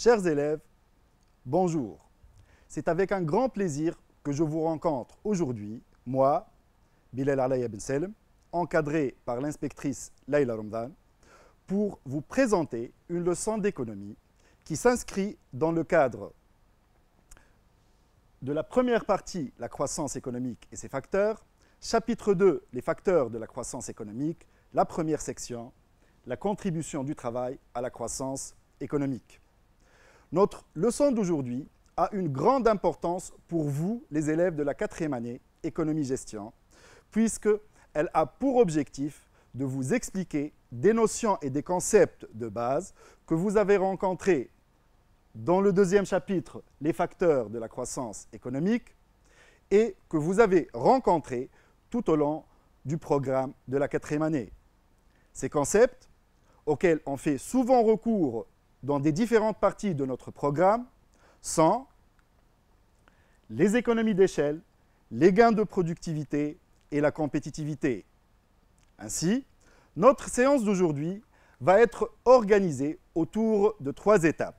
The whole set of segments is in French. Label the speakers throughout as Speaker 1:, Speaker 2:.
Speaker 1: Chers élèves, bonjour. C'est avec un grand plaisir que je vous rencontre aujourd'hui, moi, Bilal Alaya Ben encadré par l'inspectrice Laila Ramdan, pour vous présenter une leçon d'économie qui s'inscrit dans le cadre de la première partie, la croissance économique et ses facteurs, chapitre 2, les facteurs de la croissance économique, la première section, la contribution du travail à la croissance économique. Notre leçon d'aujourd'hui a une grande importance pour vous, les élèves de la quatrième année économie-gestion, puisqu'elle a pour objectif de vous expliquer des notions et des concepts de base que vous avez rencontrés dans le deuxième chapitre, les facteurs de la croissance économique, et que vous avez rencontrés tout au long du programme de la quatrième année. Ces concepts, auxquels on fait souvent recours dans des différentes parties de notre programme sont les économies d'échelle, les gains de productivité et la compétitivité. Ainsi, notre séance d'aujourd'hui va être organisée autour de trois étapes,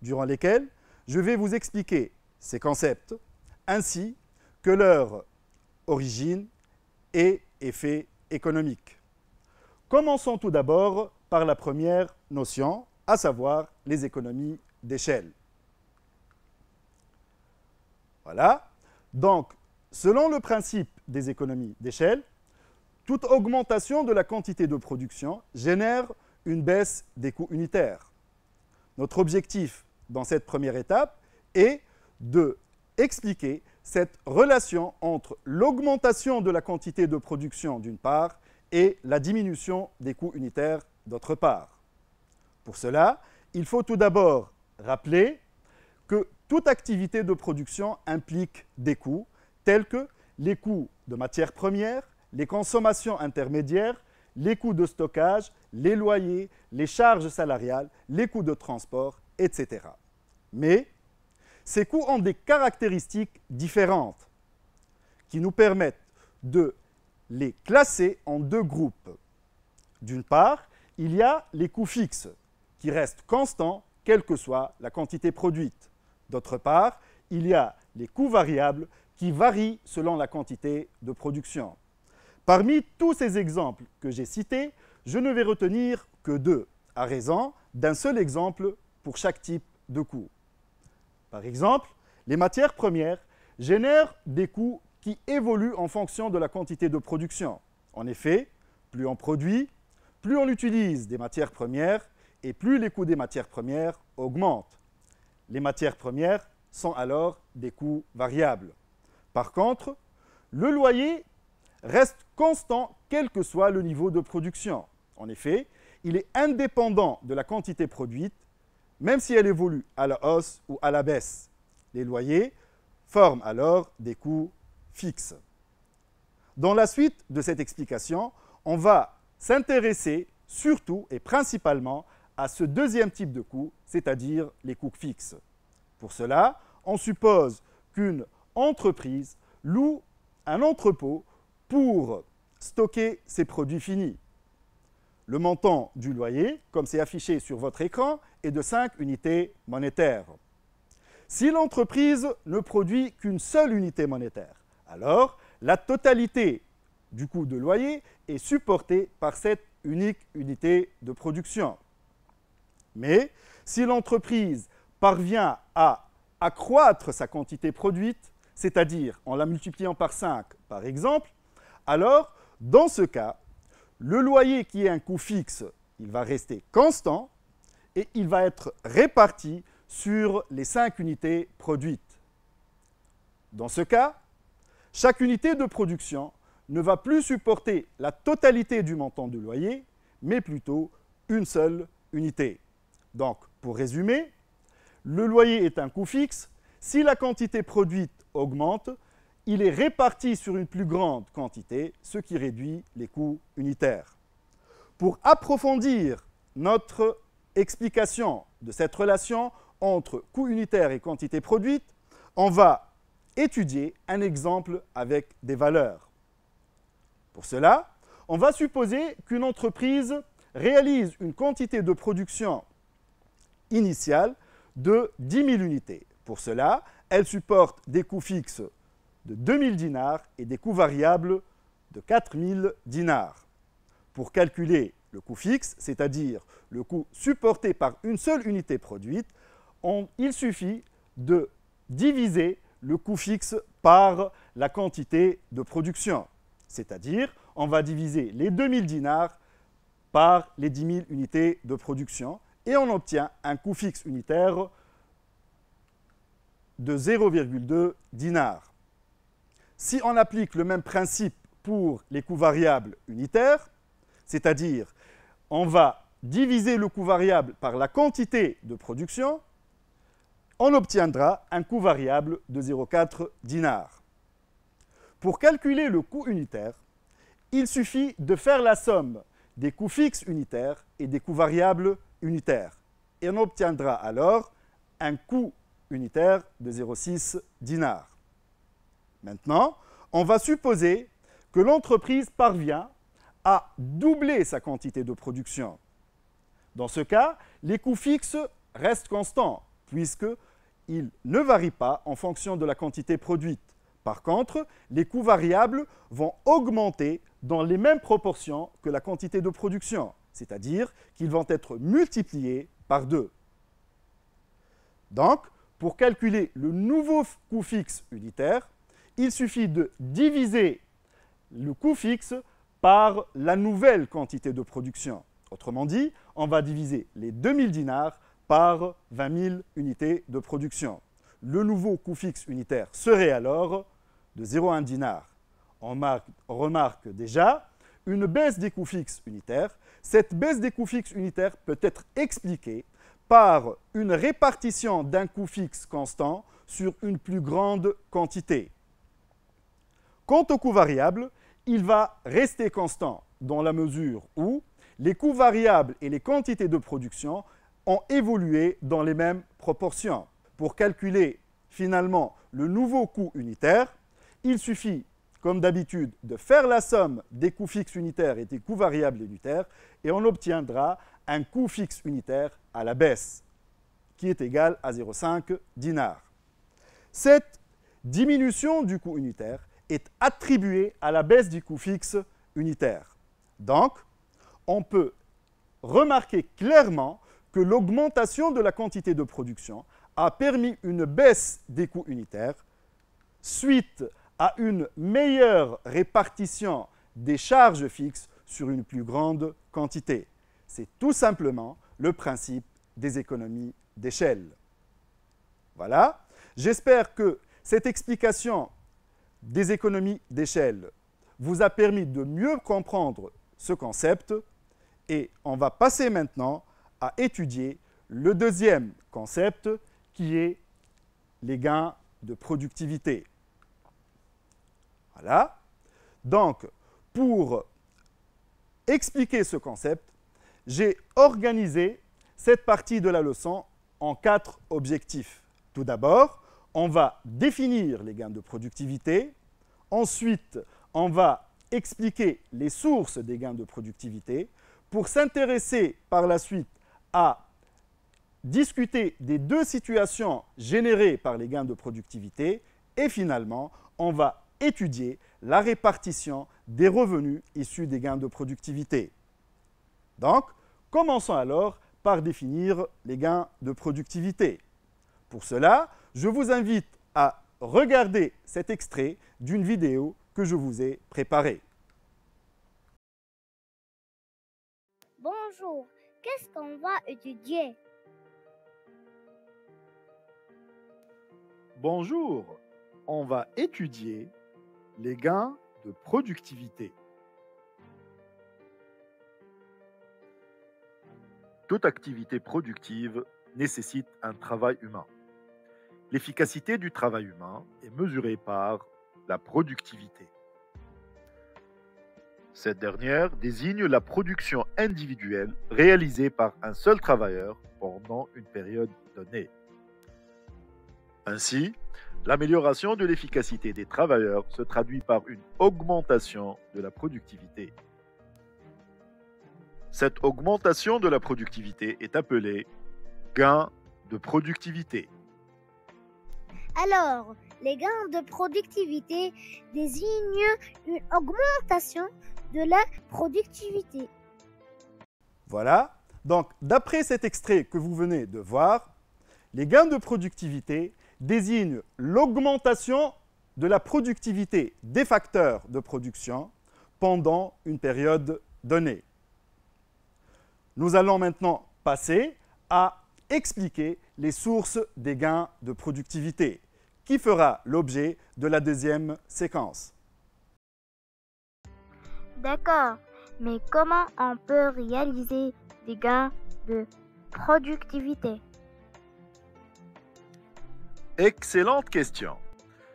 Speaker 1: durant lesquelles je vais vous expliquer ces concepts, ainsi que leur origine et effets économiques. Commençons tout d'abord par la première notion, à savoir les économies d'échelle. Voilà. Donc, selon le principe des économies d'échelle, toute augmentation de la quantité de production génère une baisse des coûts unitaires. Notre objectif dans cette première étape est de expliquer cette relation entre l'augmentation de la quantité de production d'une part et la diminution des coûts unitaires d'autre part. Pour cela, il faut tout d'abord rappeler que toute activité de production implique des coûts, tels que les coûts de matières premières, les consommations intermédiaires, les coûts de stockage, les loyers, les charges salariales, les coûts de transport, etc. Mais ces coûts ont des caractéristiques différentes qui nous permettent de les classer en deux groupes. D'une part, il y a les coûts fixes, qui reste constant, quelle que soit la quantité produite. D'autre part, il y a les coûts variables qui varient selon la quantité de production. Parmi tous ces exemples que j'ai cités, je ne vais retenir que deux, à raison d'un seul exemple pour chaque type de coût. Par exemple, les matières premières génèrent des coûts qui évoluent en fonction de la quantité de production. En effet, plus on produit, plus on utilise des matières premières et plus les coûts des matières premières augmentent. Les matières premières sont alors des coûts variables. Par contre, le loyer reste constant quel que soit le niveau de production. En effet, il est indépendant de la quantité produite, même si elle évolue à la hausse ou à la baisse. Les loyers forment alors des coûts fixes. Dans la suite de cette explication, on va s'intéresser surtout et principalement à ce deuxième type de coût, c'est-à-dire les coûts fixes. Pour cela, on suppose qu'une entreprise loue un entrepôt pour stocker ses produits finis. Le montant du loyer, comme c'est affiché sur votre écran, est de 5 unités monétaires. Si l'entreprise ne produit qu'une seule unité monétaire, alors la totalité du coût de loyer est supportée par cette unique unité de production. Mais si l'entreprise parvient à accroître sa quantité produite, c'est-à-dire en la multipliant par 5 par exemple, alors dans ce cas, le loyer qui est un coût fixe, il va rester constant et il va être réparti sur les 5 unités produites. Dans ce cas, chaque unité de production ne va plus supporter la totalité du montant du loyer, mais plutôt une seule unité. Donc, pour résumer, le loyer est un coût fixe. Si la quantité produite augmente, il est réparti sur une plus grande quantité, ce qui réduit les coûts unitaires. Pour approfondir notre explication de cette relation entre coût unitaire et quantité produite, on va étudier un exemple avec des valeurs. Pour cela, on va supposer qu'une entreprise réalise une quantité de production initiale de 10 000 unités. Pour cela, elle supporte des coûts fixes de 2 000 dinars et des coûts variables de 4 000 dinars. Pour calculer le coût fixe, c'est-à-dire le coût supporté par une seule unité produite, il suffit de diviser le coût fixe par la quantité de production. C'est-à-dire, on va diviser les 2 000 dinars par les 10 000 unités de production et on obtient un coût fixe unitaire de 0,2 dinars. Si on applique le même principe pour les coûts variables unitaires, c'est-à-dire on va diviser le coût variable par la quantité de production, on obtiendra un coût variable de 0,4 dinars. Pour calculer le coût unitaire, il suffit de faire la somme des coûts fixes unitaires et des coûts variables unitaire. Et on obtiendra alors un coût unitaire de 0,6 dinars. Maintenant, on va supposer que l'entreprise parvient à doubler sa quantité de production. Dans ce cas, les coûts fixes restent constants, puisqu'ils ne varient pas en fonction de la quantité produite. Par contre, les coûts variables vont augmenter dans les mêmes proportions que la quantité de production c'est-à-dire qu'ils vont être multipliés par 2. Donc, pour calculer le nouveau coût fixe unitaire, il suffit de diviser le coût fixe par la nouvelle quantité de production. Autrement dit, on va diviser les 2000 dinars par 20 000 unités de production. Le nouveau coût fixe unitaire serait alors de 0,1 dinar. on remarque déjà une baisse des coûts fixes unitaires. Cette baisse des coûts fixes unitaires peut être expliquée par une répartition d'un coût fixe constant sur une plus grande quantité. Quant au coût variable, il va rester constant dans la mesure où les coûts variables et les quantités de production ont évolué dans les mêmes proportions. Pour calculer finalement le nouveau coût unitaire, il suffit comme d'habitude, de faire la somme des coûts fixes unitaires et des coûts variables unitaires, et on obtiendra un coût fixe unitaire à la baisse, qui est égal à 0,5 dinars. Cette diminution du coût unitaire est attribuée à la baisse du coût fixe unitaire. Donc, on peut remarquer clairement que l'augmentation de la quantité de production a permis une baisse des coûts unitaires suite à à une meilleure répartition des charges fixes sur une plus grande quantité. C'est tout simplement le principe des économies d'échelle. Voilà, j'espère que cette explication des économies d'échelle vous a permis de mieux comprendre ce concept et on va passer maintenant à étudier le deuxième concept qui est les gains de productivité. Voilà. Donc, pour expliquer ce concept, j'ai organisé cette partie de la leçon en quatre objectifs. Tout d'abord, on va définir les gains de productivité. Ensuite, on va expliquer les sources des gains de productivité pour s'intéresser par la suite à discuter des deux situations générées par les gains de productivité. Et finalement, on va étudier la répartition des revenus issus des gains de productivité. Donc, commençons alors par définir les gains de productivité. Pour cela, je vous invite à regarder cet extrait d'une vidéo que je vous ai préparée. Bonjour, qu'est-ce qu'on va étudier Bonjour, on va étudier les gains de productivité. Toute activité productive nécessite un travail humain. L'efficacité du travail humain est mesurée par la productivité. Cette dernière désigne la production individuelle réalisée par un seul travailleur pendant une période donnée. Ainsi, L'amélioration de l'efficacité des travailleurs se traduit par une augmentation de la productivité. Cette augmentation de la productivité est appelée gain de productivité. Alors, les gains de productivité désignent une augmentation de la productivité. Voilà, donc d'après cet extrait que vous venez de voir, les gains de productivité désigne l'augmentation de la productivité des facteurs de production pendant une période donnée. Nous allons maintenant passer à expliquer les sources des gains de productivité, qui fera l'objet de la deuxième séquence. D'accord, mais comment on peut réaliser des gains de productivité Excellente question.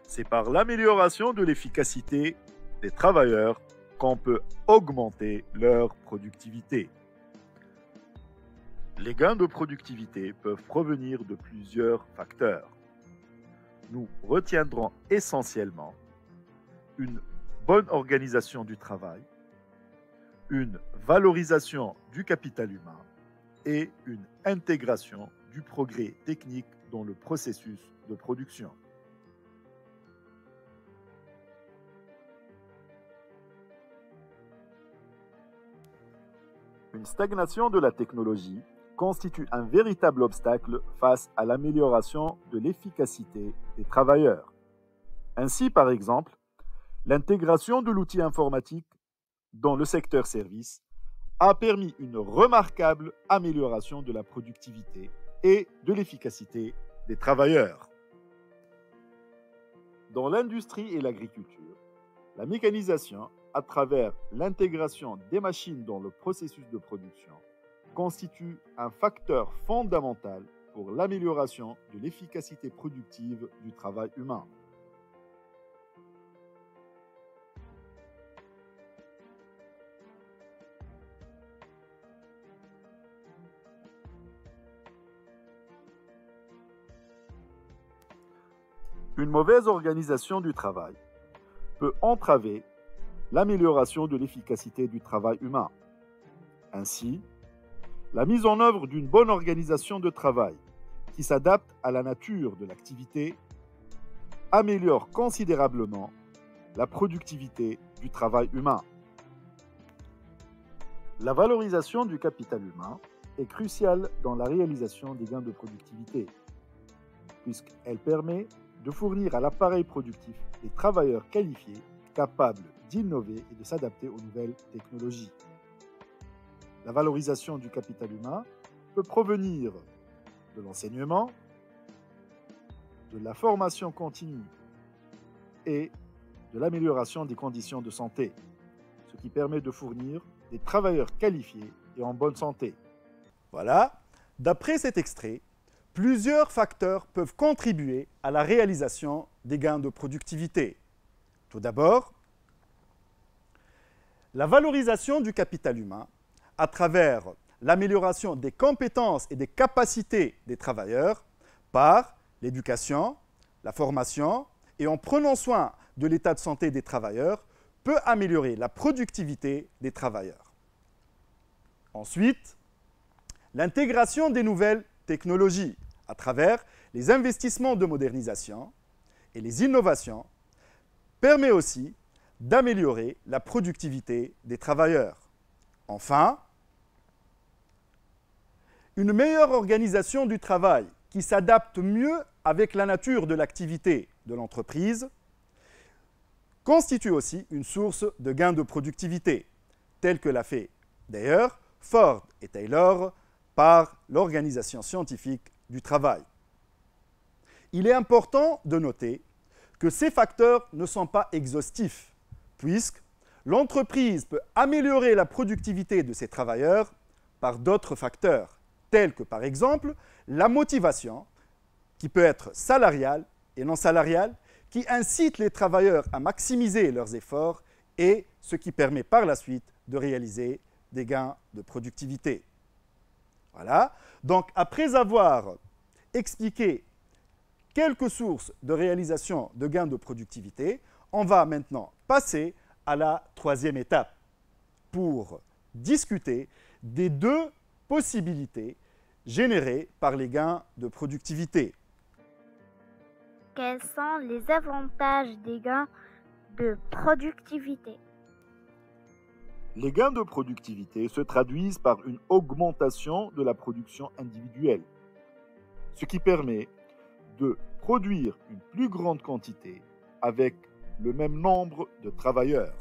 Speaker 1: C'est par l'amélioration de l'efficacité des travailleurs qu'on peut augmenter leur productivité. Les gains de productivité peuvent provenir de plusieurs facteurs. Nous retiendrons essentiellement une bonne organisation du travail, une valorisation du capital humain et une intégration du progrès technique dans le processus production. Une stagnation de la technologie constitue un véritable obstacle face à l'amélioration de l'efficacité des travailleurs. Ainsi, par exemple, l'intégration de l'outil informatique dans le secteur service a permis une remarquable amélioration de la productivité et de l'efficacité des travailleurs dans l'industrie et l'agriculture, la mécanisation, à travers l'intégration des machines dans le processus de production, constitue un facteur fondamental pour l'amélioration de l'efficacité productive du travail humain. une mauvaise organisation du travail peut entraver l'amélioration de l'efficacité du travail humain. Ainsi, la mise en œuvre d'une bonne organisation de travail qui s'adapte à la nature de l'activité améliore considérablement la productivité du travail humain. La valorisation du capital humain est cruciale dans la réalisation des gains de productivité, puisqu'elle permet de fournir à l'appareil productif des travailleurs qualifiés, capables d'innover et de s'adapter aux nouvelles technologies. La valorisation du capital humain peut provenir de l'enseignement, de la formation continue et de l'amélioration des conditions de santé, ce qui permet de fournir des travailleurs qualifiés et en bonne santé. Voilà, d'après cet extrait, Plusieurs facteurs peuvent contribuer à la réalisation des gains de productivité. Tout d'abord, la valorisation du capital humain à travers l'amélioration des compétences et des capacités des travailleurs par l'éducation, la formation et en prenant soin de l'état de santé des travailleurs peut améliorer la productivité des travailleurs. Ensuite, l'intégration des nouvelles technologies à travers les investissements de modernisation et les innovations, permet aussi d'améliorer la productivité des travailleurs. Enfin, une meilleure organisation du travail qui s'adapte mieux avec la nature de l'activité de l'entreprise constitue aussi une source de gains de productivité, telle que l'a fait d'ailleurs Ford et Taylor par l'organisation scientifique du travail. Il est important de noter que ces facteurs ne sont pas exhaustifs, puisque l'entreprise peut améliorer la productivité de ses travailleurs par d'autres facteurs, tels que par exemple la motivation, qui peut être salariale et non salariale, qui incite les travailleurs à maximiser leurs efforts et ce qui permet par la suite de réaliser des gains de productivité. Voilà. Donc, après avoir expliqué quelques sources de réalisation de gains de productivité, on va maintenant passer à la troisième étape pour discuter des deux possibilités générées par les gains de productivité. Quels sont les avantages des gains de productivité les gains de productivité se traduisent par une augmentation de la production individuelle, ce qui permet de produire une plus grande quantité avec le même nombre de travailleurs.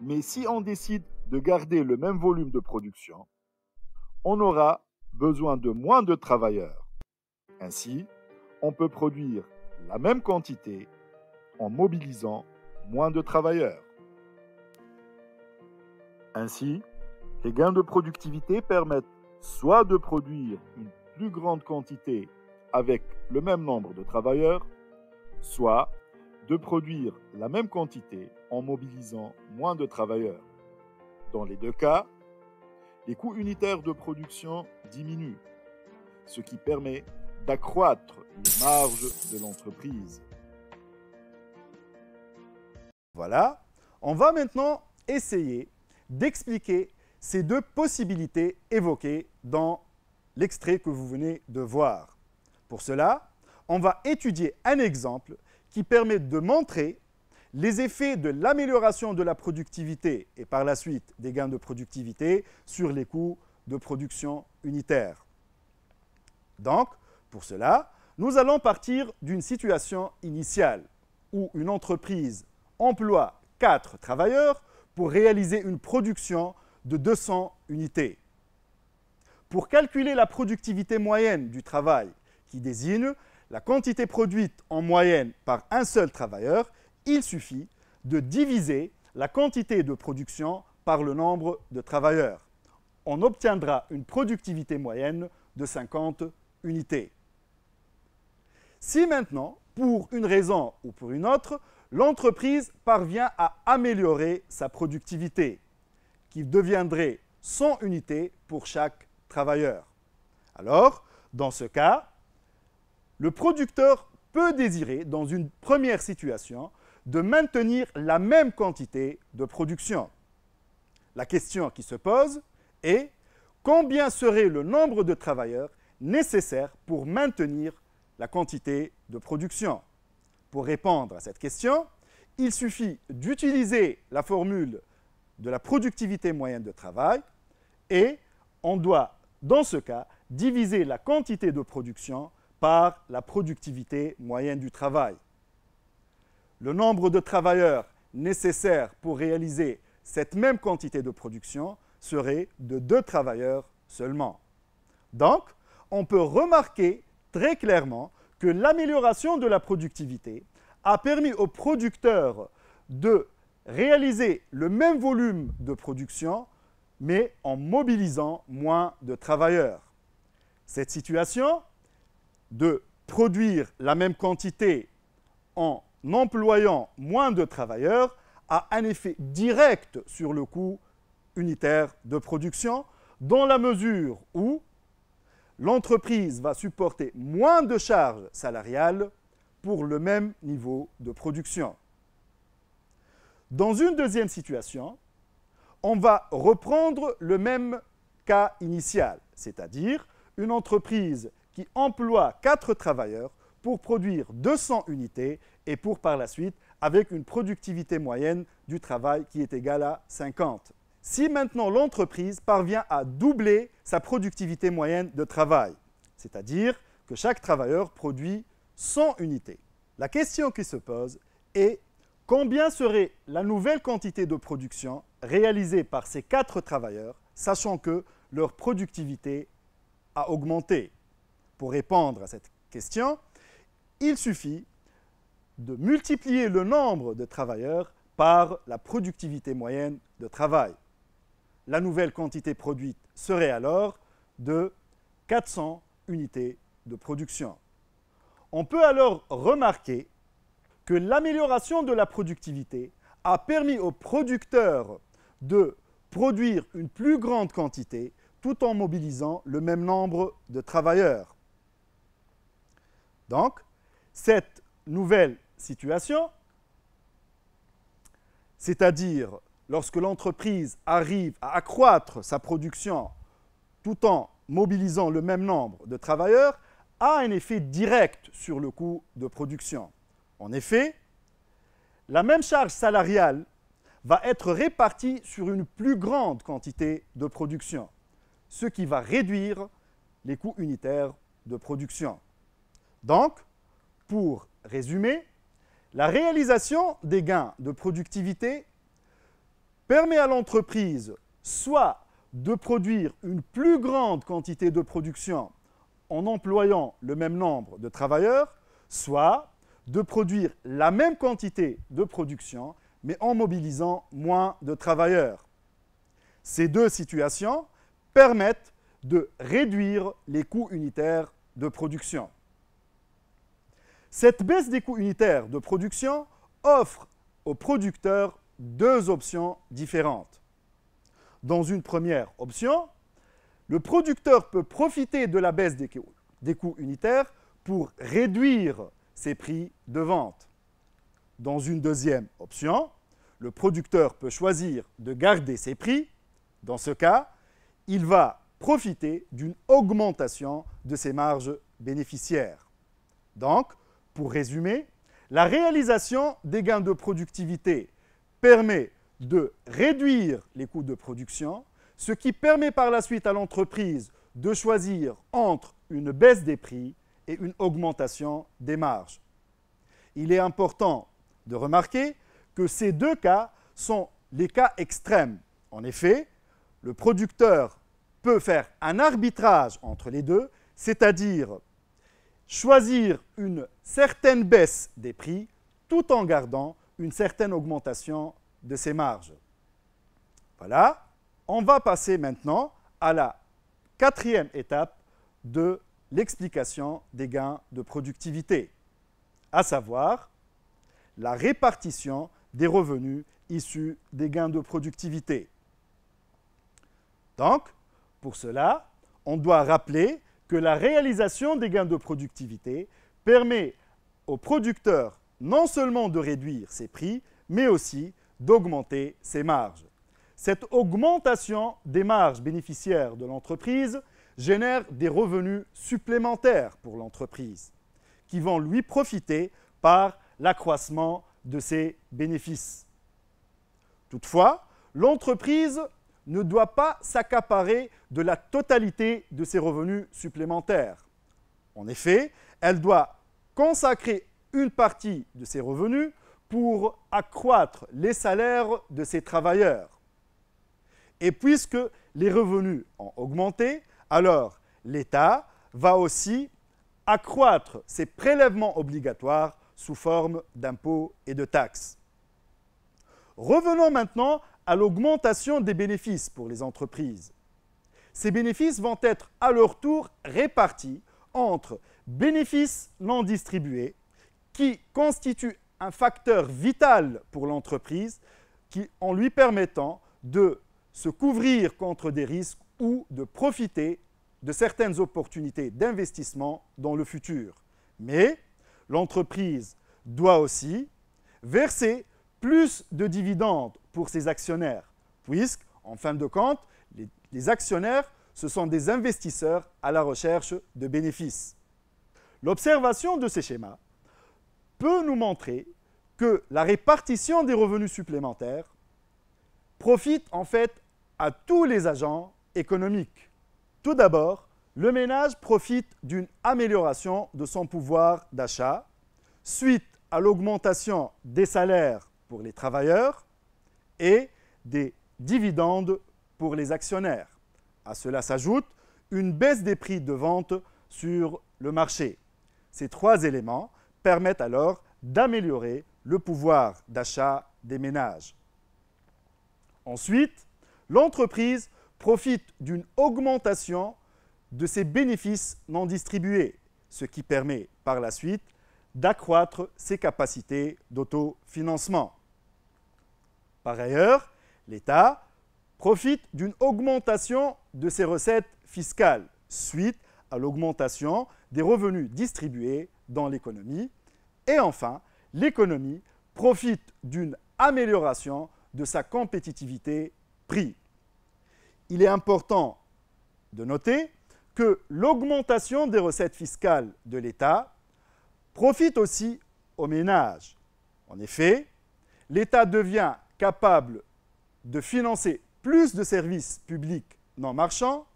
Speaker 1: Mais si on décide de garder le même volume de production, on aura besoin de moins de travailleurs. Ainsi, on peut produire la même quantité en mobilisant moins de travailleurs. Ainsi, les gains de productivité permettent soit de produire une plus grande quantité avec le même nombre de travailleurs, soit de produire la même quantité en mobilisant moins de travailleurs. Dans les deux cas, les coûts unitaires de production diminuent, ce qui permet d'accroître les marges de l'entreprise. Voilà. On va maintenant essayer d'expliquer ces deux possibilités évoquées dans l'extrait que vous venez de voir. Pour cela, on va étudier un exemple qui permet de montrer les effets de l'amélioration de la productivité et par la suite des gains de productivité sur les coûts de production unitaire. Donc, pour cela, nous allons partir d'une situation initiale où une entreprise emploie 4 travailleurs pour réaliser une production de 200 unités. Pour calculer la productivité moyenne du travail, qui désigne la quantité produite en moyenne par un seul travailleur, il suffit de diviser la quantité de production par le nombre de travailleurs. On obtiendra une productivité moyenne de 50 unités. Si maintenant, pour une raison ou pour une autre, l'entreprise parvient à améliorer sa productivité, qui deviendrait 100 unités pour chaque travailleur. Alors, dans ce cas, le producteur peut désirer, dans une première situation, de maintenir la même quantité de production. La question qui se pose est combien serait le nombre de travailleurs nécessaire pour maintenir la quantité de production pour répondre à cette question, il suffit d'utiliser la formule de la productivité moyenne de travail et on doit, dans ce cas, diviser la quantité de production par la productivité moyenne du travail. Le nombre de travailleurs nécessaires pour réaliser cette même quantité de production serait de deux travailleurs seulement. Donc, on peut remarquer très clairement que l'amélioration de la productivité a permis aux producteurs de réaliser le même volume de production, mais en mobilisant moins de travailleurs. Cette situation de produire la même quantité en employant moins de travailleurs a un effet direct sur le coût unitaire de production, dans la mesure où l'entreprise va supporter moins de charges salariales pour le même niveau de production. Dans une deuxième situation, on va reprendre le même cas initial, c'est-à-dire une entreprise qui emploie 4 travailleurs pour produire 200 unités et pour par la suite avec une productivité moyenne du travail qui est égale à 50 si maintenant l'entreprise parvient à doubler sa productivité moyenne de travail, c'est-à-dire que chaque travailleur produit 100 unités, la question qui se pose est combien serait la nouvelle quantité de production réalisée par ces quatre travailleurs, sachant que leur productivité a augmenté Pour répondre à cette question, il suffit de multiplier le nombre de travailleurs par la productivité moyenne de travail. La nouvelle quantité produite serait alors de 400 unités de production. On peut alors remarquer que l'amélioration de la productivité a permis aux producteurs de produire une plus grande quantité tout en mobilisant le même nombre de travailleurs. Donc, cette nouvelle situation, c'est-à-dire lorsque l'entreprise arrive à accroître sa production tout en mobilisant le même nombre de travailleurs, a un effet direct sur le coût de production. En effet, la même charge salariale va être répartie sur une plus grande quantité de production, ce qui va réduire les coûts unitaires de production. Donc, pour résumer, la réalisation des gains de productivité permet à l'entreprise soit de produire une plus grande quantité de production en employant le même nombre de travailleurs, soit de produire la même quantité de production, mais en mobilisant moins de travailleurs. Ces deux situations permettent de réduire les coûts unitaires de production. Cette baisse des coûts unitaires de production offre aux producteurs deux options différentes. Dans une première option, le producteur peut profiter de la baisse des coûts, unitaires pour réduire ses prix de vente. Dans une deuxième option, le producteur peut choisir de garder ses prix. Dans ce cas, il va profiter d'une augmentation de ses marges bénéficiaires. Donc, pour résumer, la réalisation des gains de productivité permet de réduire les coûts de production, ce qui permet par la suite à l'entreprise de choisir entre une baisse des prix et une augmentation des marges. Il est important de remarquer que ces deux cas sont les cas extrêmes. En effet, le producteur peut faire un arbitrage entre les deux, c'est-à-dire choisir une certaine baisse des prix tout en gardant une certaine augmentation de ces marges. Voilà, on va passer maintenant à la quatrième étape de l'explication des gains de productivité, à savoir la répartition des revenus issus des gains de productivité. Donc, pour cela, on doit rappeler que la réalisation des gains de productivité permet aux producteurs non seulement de réduire ses prix, mais aussi d'augmenter ses marges. Cette augmentation des marges bénéficiaires de l'entreprise génère des revenus supplémentaires pour l'entreprise, qui vont lui profiter par l'accroissement de ses bénéfices. Toutefois, l'entreprise ne doit pas s'accaparer de la totalité de ses revenus supplémentaires. En effet, elle doit consacrer une partie de ses revenus pour accroître les salaires de ses travailleurs. Et puisque les revenus ont augmenté, alors l'État va aussi accroître ses prélèvements obligatoires sous forme d'impôts et de taxes. Revenons maintenant à l'augmentation des bénéfices pour les entreprises. Ces bénéfices vont être à leur tour répartis entre bénéfices non distribués qui constitue un facteur vital pour l'entreprise qui, en lui permettant de se couvrir contre des risques ou de profiter de certaines opportunités d'investissement dans le futur. Mais l'entreprise doit aussi verser plus de dividendes pour ses actionnaires, puisque, en fin de compte, les, les actionnaires, ce sont des investisseurs à la recherche de bénéfices. L'observation de ces schémas peut nous montrer que la répartition des revenus supplémentaires profite en fait à tous les agents économiques. Tout d'abord, le ménage profite d'une amélioration de son pouvoir d'achat suite à l'augmentation des salaires pour les travailleurs et des dividendes pour les actionnaires. À cela s'ajoute une baisse des prix de vente sur le marché. Ces trois éléments permettent alors d'améliorer le pouvoir d'achat des ménages. Ensuite, l'entreprise profite d'une augmentation de ses bénéfices non distribués, ce qui permet par la suite d'accroître ses capacités d'autofinancement. Par ailleurs, l'État profite d'une augmentation de ses recettes fiscales suite à l'augmentation des revenus distribués dans l'économie. Et enfin, l'économie profite d'une amélioration de sa compétitivité prix. Il est important de noter que l'augmentation des recettes fiscales de l'État profite aussi aux ménages. En effet, l'État devient capable de financer plus de services publics non marchands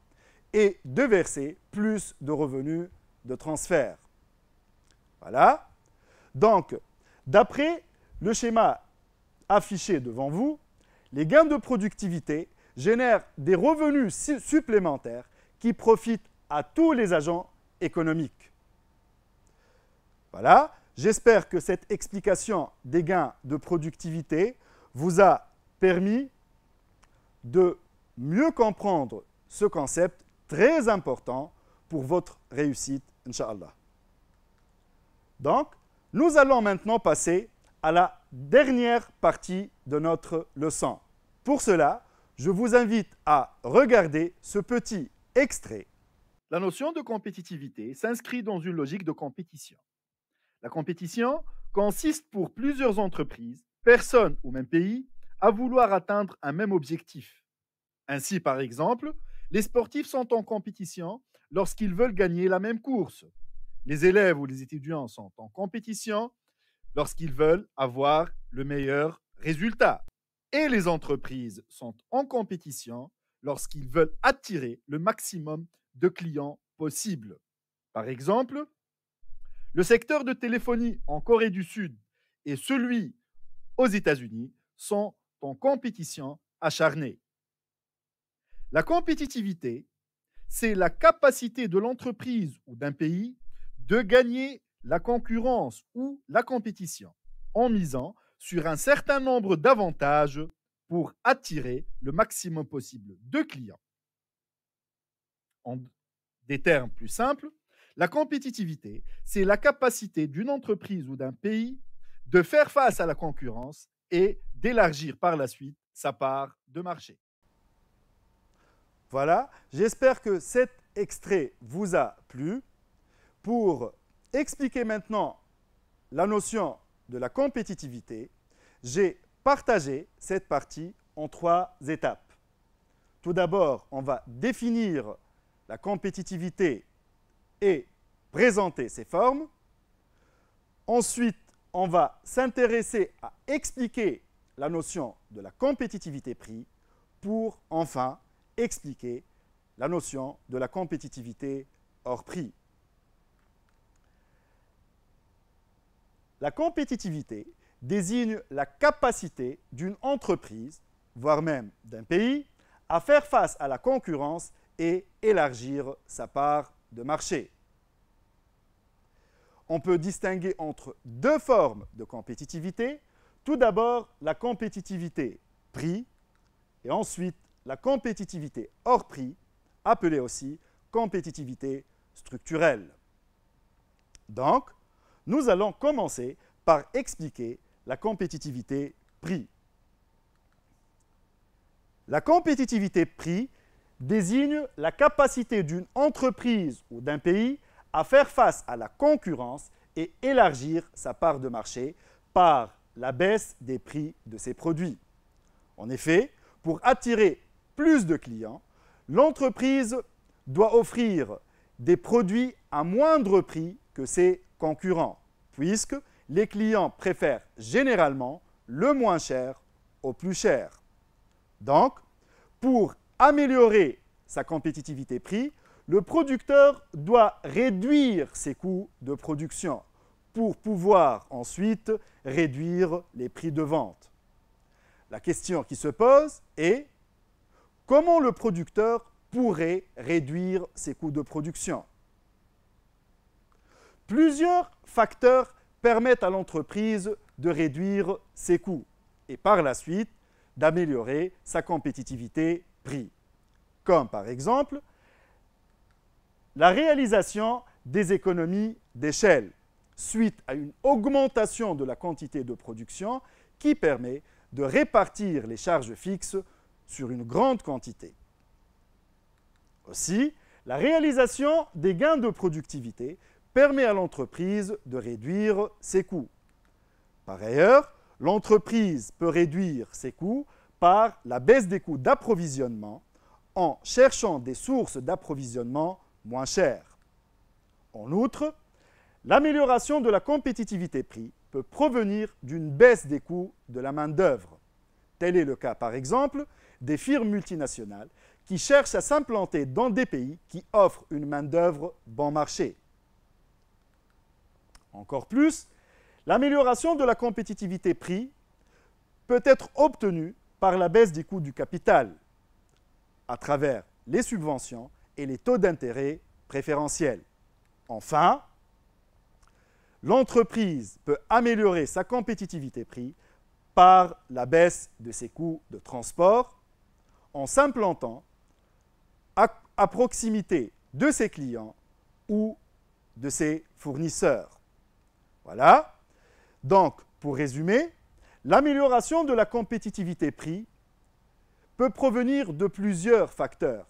Speaker 1: et de verser plus de revenus de transfert. Voilà. Donc, d'après le schéma affiché devant vous, les gains de productivité génèrent des revenus supplémentaires qui profitent à tous les agents économiques. Voilà, j'espère que cette explication des gains de productivité vous a permis de mieux comprendre ce concept très important pour votre réussite, Inch'Allah. Donc, nous allons maintenant passer à la dernière partie de notre leçon. Pour cela, je vous invite à regarder ce petit extrait. La notion de compétitivité s'inscrit dans une logique de compétition. La compétition consiste pour plusieurs entreprises, personnes ou même pays à vouloir atteindre un même objectif. Ainsi, par exemple, les sportifs sont en compétition lorsqu'ils veulent gagner la même course. Les élèves ou les étudiants sont en compétition lorsqu'ils veulent avoir le meilleur résultat. Et les entreprises sont en compétition lorsqu'ils veulent attirer le maximum de clients possible. Par exemple, le secteur de téléphonie en Corée du Sud et celui aux États-Unis sont en compétition acharnée. La compétitivité, c'est la capacité de l'entreprise ou d'un pays de gagner la concurrence ou la compétition en misant sur un certain nombre d'avantages pour attirer le maximum possible de clients. En des termes plus simples, la compétitivité, c'est la capacité d'une entreprise ou d'un pays de faire face à la concurrence et d'élargir par la suite sa part de marché. Voilà, j'espère que cet extrait vous a plu. Pour expliquer maintenant la notion de la compétitivité, j'ai partagé cette partie en trois étapes. Tout d'abord, on va définir la compétitivité et présenter ses formes. Ensuite, on va s'intéresser à expliquer la notion de la compétitivité prix pour enfin expliquer la notion de la compétitivité hors prix. La compétitivité désigne la capacité d'une entreprise, voire même d'un pays, à faire face à la concurrence et élargir sa part de marché. On peut distinguer entre deux formes de compétitivité. Tout d'abord, la compétitivité prix et ensuite la compétitivité hors prix, appelée aussi compétitivité structurelle. Donc, nous allons commencer par expliquer la compétitivité prix. La compétitivité prix désigne la capacité d'une entreprise ou d'un pays à faire face à la concurrence et élargir sa part de marché par la baisse des prix de ses produits. En effet, pour attirer plus de clients, l'entreprise doit offrir des produits à moindre prix que ses concurrents, puisque les clients préfèrent généralement le moins cher au plus cher. Donc, pour améliorer sa compétitivité prix, le producteur doit réduire ses coûts de production pour pouvoir ensuite réduire les prix de vente. La question qui se pose est Comment le producteur pourrait réduire ses coûts de production Plusieurs facteurs permettent à l'entreprise de réduire ses coûts et par la suite d'améliorer sa compétitivité prix, comme par exemple la réalisation des économies d'échelle suite à une augmentation de la quantité de production qui permet de répartir les charges fixes sur une grande quantité. Aussi, la réalisation des gains de productivité permet à l'entreprise de réduire ses coûts. Par ailleurs, l'entreprise peut réduire ses coûts par la baisse des coûts d'approvisionnement en cherchant des sources d'approvisionnement moins chères. En outre, l'amélioration de la compétitivité prix peut provenir d'une baisse des coûts de la main-d'œuvre. Tel est le cas, par exemple, des firmes multinationales qui cherchent à s'implanter dans des pays qui offrent une main-d'œuvre bon marché. Encore plus, l'amélioration de la compétitivité prix peut être obtenue par la baisse des coûts du capital à travers les subventions et les taux d'intérêt préférentiels. Enfin, l'entreprise peut améliorer sa compétitivité prix par la baisse de ses coûts de transport, en s'implantant à, à proximité de ses clients ou de ses fournisseurs. Voilà. Donc, pour résumer, l'amélioration de la compétitivité prix peut provenir de plusieurs facteurs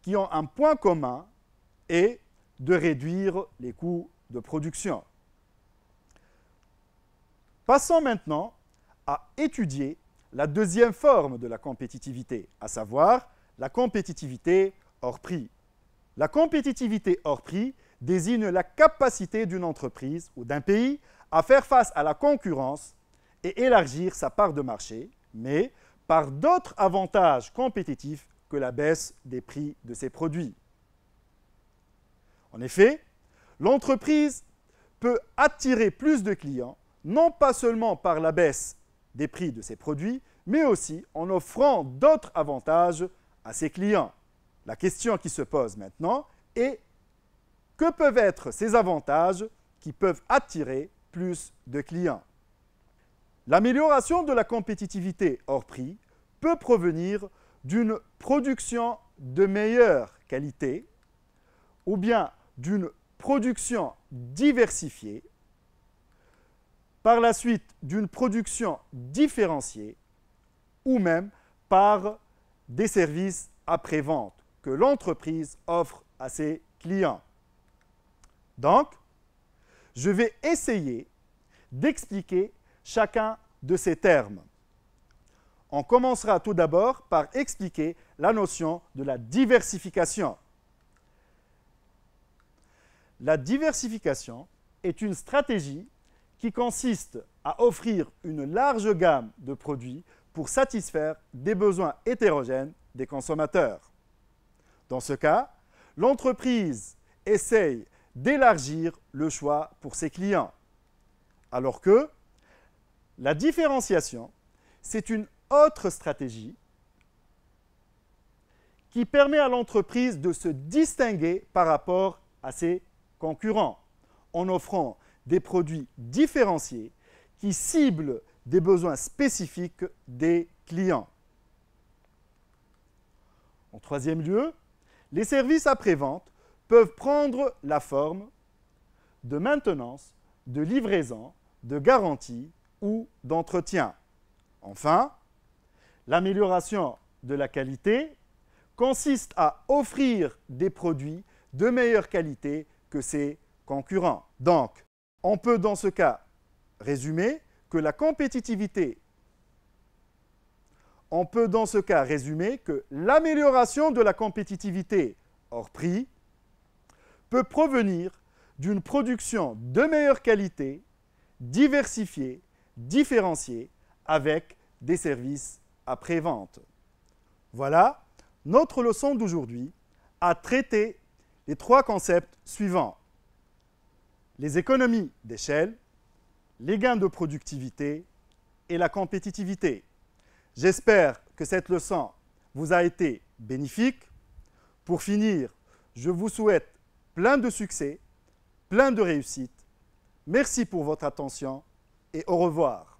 Speaker 1: qui ont un point commun et de réduire les coûts de production. Passons maintenant à étudier la deuxième forme de la compétitivité, à savoir la compétitivité hors prix. La compétitivité hors prix désigne la capacité d'une entreprise ou d'un pays à faire face à la concurrence et élargir sa part de marché, mais par d'autres avantages compétitifs que la baisse des prix de ses produits. En effet, l'entreprise peut attirer plus de clients, non pas seulement par la baisse des prix de ses produits, mais aussi en offrant d'autres avantages à ses clients. La question qui se pose maintenant est que peuvent être ces avantages qui peuvent attirer plus de clients L'amélioration de la compétitivité hors prix peut provenir d'une production de meilleure qualité ou bien d'une production diversifiée par la suite d'une production différenciée ou même par des services après-vente que l'entreprise offre à ses clients. Donc, je vais essayer d'expliquer chacun de ces termes. On commencera tout d'abord par expliquer la notion de la diversification. La diversification est une stratégie qui consiste à offrir une large gamme de produits pour satisfaire des besoins hétérogènes des consommateurs. Dans ce cas, l'entreprise essaye d'élargir le choix pour ses clients. Alors que la différenciation, c'est une autre stratégie qui permet à l'entreprise de se distinguer par rapport à ses concurrents en offrant des produits différenciés qui ciblent des besoins spécifiques des clients. En troisième lieu, les services après-vente peuvent prendre la forme de maintenance, de livraison, de garantie ou d'entretien. Enfin, l'amélioration de la qualité consiste à offrir des produits de meilleure qualité que ses concurrents. Donc, on peut dans ce cas résumer que la compétitivité, on peut dans ce cas résumer que l'amélioration de la compétitivité hors prix peut provenir d'une production de meilleure qualité, diversifiée, différenciée, avec des services après-vente. Voilà notre leçon d'aujourd'hui à traiter les trois concepts suivants les économies d'échelle, les gains de productivité et la compétitivité. J'espère que cette leçon vous a été bénéfique. Pour finir, je vous souhaite plein de succès, plein de réussite. Merci pour votre attention et au revoir.